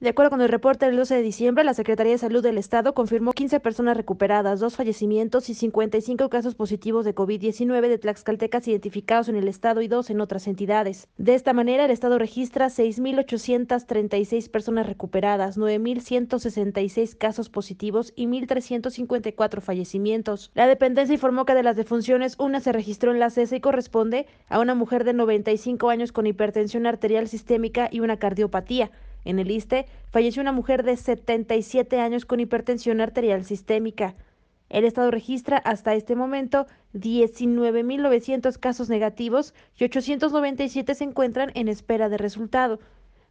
De acuerdo con el reporte del 12 de diciembre, la Secretaría de Salud del Estado confirmó 15 personas recuperadas, dos fallecimientos y 55 casos positivos de COVID-19 de tlaxcaltecas identificados en el Estado y dos en otras entidades. De esta manera, el Estado registra 6.836 personas recuperadas, 9.166 casos positivos y 1.354 fallecimientos. La dependencia informó que de las defunciones, una se registró en la CESA y corresponde a una mujer de 95 años con hipertensión arterial sistémica y una cardiopatía. En el ISTE falleció una mujer de 77 años con hipertensión arterial sistémica. El Estado registra hasta este momento 19.900 casos negativos y 897 se encuentran en espera de resultado.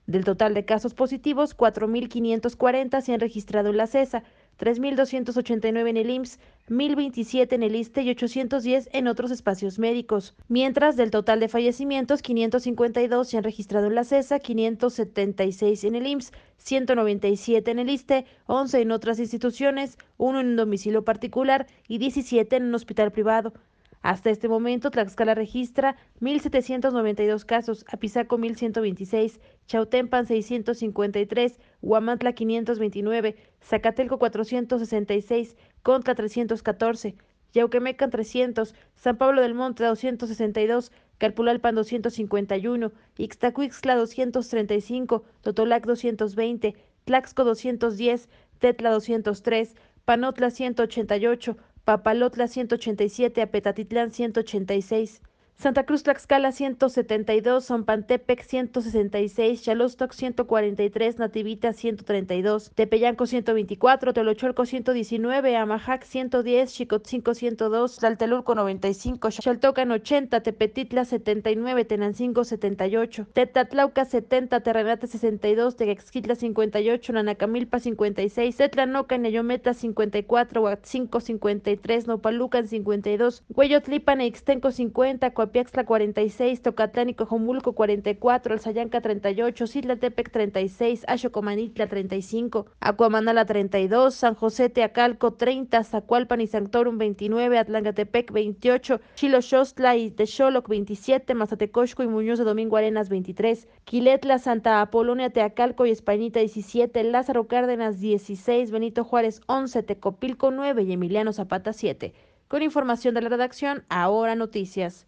Del total de casos positivos, 4.540 se han registrado en la CESA, 3.289 en el IMSS, 1.027 en el ISTE y 810 en otros espacios médicos. Mientras, del total de fallecimientos, 552 se han registrado en la CESA, 576 en el IMSS, 197 en el ISTE, 11 en otras instituciones, 1 en un domicilio particular y 17 en un hospital privado. Hasta este momento, Tlaxcala registra 1.792 casos, Apizaco 1.126, Chautempan 653, Huamantla 529, Zacatelco 466, Contra 314, Yauquemecan 300, San Pablo del Monte 262, Carpulalpan 251, Ixtacuixla 235, Totolac 220, Tlaxco 210, Tetla 203, Panotla 188, Papalotla 187, a Apetatitlán 186, Santa Cruz Tlaxcala 172, Zompantepec, 166, Chalostoc 143, Nativita 132, Tepeyanco 124, Teolocholco 119, Amajac 110, Chicotzinco 102, Saltelulco 95, Xaltocan 80, Tepetitla 79, Tenancingo 78, Tetatlauca 70, Terrenate 62, Texquitla 58, Nanacamilpa 56, Tetlanocan, Neyometa 54, Huatzinco 53, Nopalucan 52, Hueyotlipan e Ixtenco 50, Piaxtla 46, Tocatlánico y 44, Alzayanca 38, Sitlatepec 36, Axocomanitla 35, Acuamanala 32, San José Teacalco 30, Zacualpan y Sanctorum 29, Atlangatepec 28, Xostla y Texoloc 27, Mazatecosco y Muñoz de Domingo Arenas 23, Quiletla, Santa Apolonia, Teacalco y Españita 17, Lázaro Cárdenas 16, Benito Juárez 11, Tecopilco 9 y Emiliano Zapata 7. Con información de la redacción, ahora noticias.